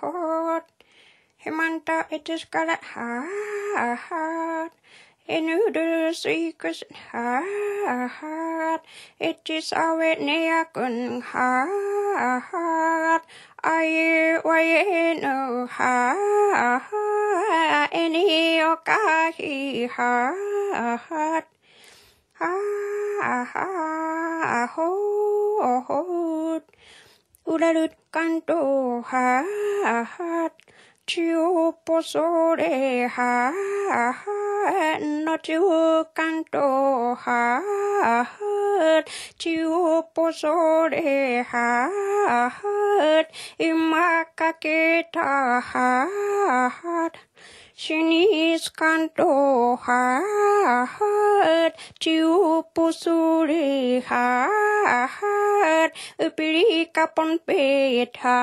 heart. Himanta, it is got at heart. He knew the secrets in heart. It is our neakun heart. I hear why no heart. Any okahi heart. Ha ha ho ho. út u la lụt căn đồ hà hát chiu po so de hà nó chiu căn đồ hà hát chiu po so de hà hát ima ka ke ta hát ຊີນີສຄັນໂຕຫາດຈິວປຸສຸລິຫາດອຶປິລິຄາປົນເພ ઠા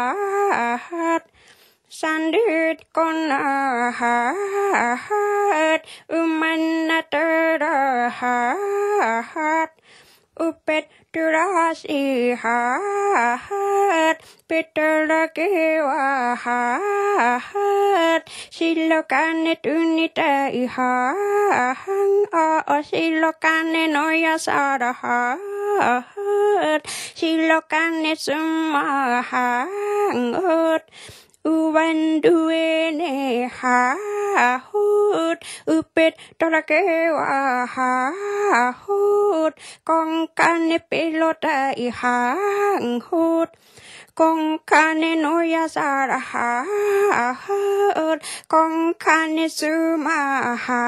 ຫາດຊັນເດິດກົນຫາດອມນຕະລະຫາດ উপেত তুৰাচিহাত পেটৰ কেৱাহাত চিল কাণে তুনি Taihang অচিল কাণে নয়া চাৰহাত চিল কাণে চুমাহাঙত อุวันดูเนหาฮูดอุเป็ดตระเกวาหาฮูดกองกันเนเปโลดไอหางฮูด con cane no ya sara ha ur con cane su ma ha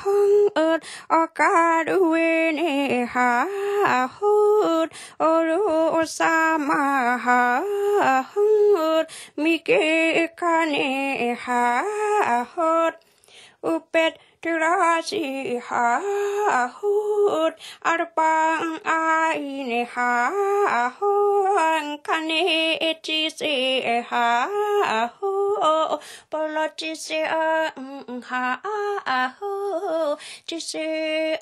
hun ur o caru ne ha hur o lu o sa ma ha hun ur mi ke cane ha hur upet Tirashi ha hood arpang ai ha hoang kane eti se ha ho polochi se ha ho tise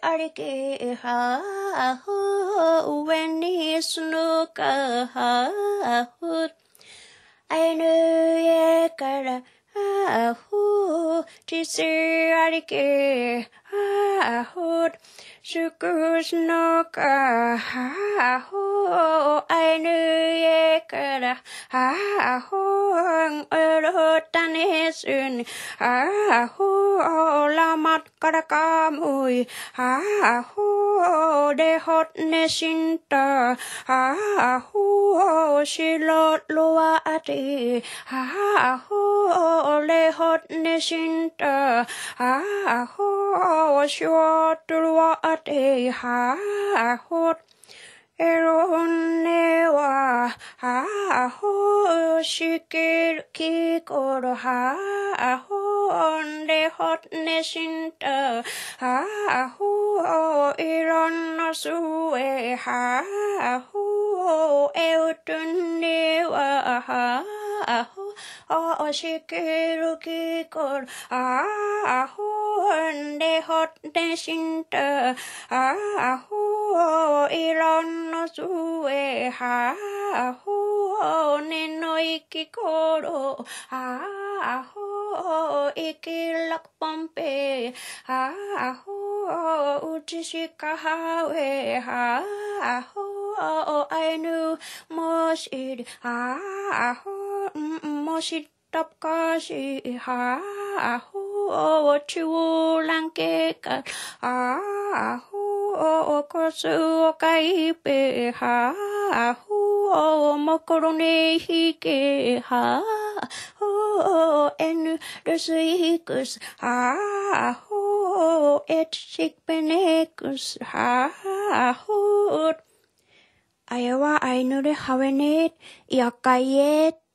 arike ha ho when is no ka ha hood I ye kara ha to Sir Arike hốt sư cứ nó cả hô ai nữ ye cả đã hà hô ở đó tan hết sườn hô la mặt cả đã cả mùi hô để hốt nè xin tờ hà hô xì lột lúa đi hà hô để hốt nè xin tờ hô ชดตัวเตหาหดเอรุนเนวาหาหชิกิลกิโกรหาหนเดหดเนชินเตหาหอิรอนนสุเอหาหเอวตุนเนวาหาหอชิกิลกิโกรหาห hot de sin tơ a a hu ilon no su e ha a hu ne no iki koro a a hu iki lak pompe a a hu uchi shika ha we ha a hu ainu moshid a a hu moshid tập ca sĩ ha a hu o o chu lang ke ka a hu o o ko su o kai pe ha a hu o mo ko ro ne hi ke ha o o en re su i ku su a hu o et chik pe ne ku su ha a hu Ayawa ay nure hawenit, iakayet,